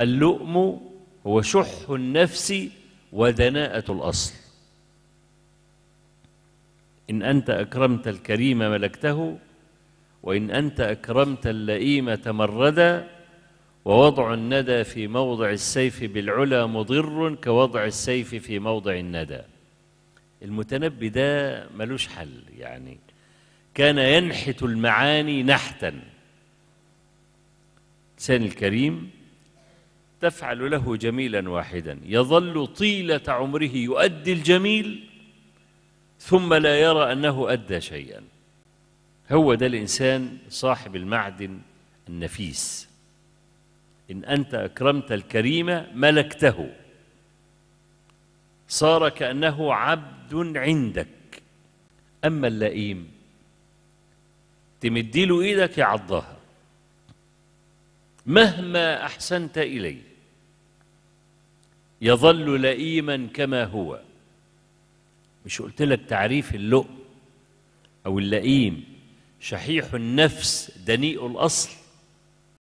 اللؤم هو شح النفس ودناءة الأصل إن أنت أكرمت الكريم ملكته وإن أنت أكرمت اللئيم تمردا ووضع الندى في موضع السيف بالعلا مضر كوضع السيف في موضع الندى المتنبي ده ملوش حل يعني كان ينحت المعاني نحتا لسان الكريم تفعل له جميلا واحدا يظل طيلة عمره يؤدي الجميل ثم لا يرى أنه أدى شيئا هو ده الإنسان صاحب المعدن النفيس إن أنت أكرمت الكريم ملكته صار كأنه عبد عندك أما اللئيم تمدي له إيدك يعضها مهما أحسنت إليه يظل لئيما كما هو مش قلت لك تعريف اللؤم أو اللئيم شحيح النفس دنيء الأصل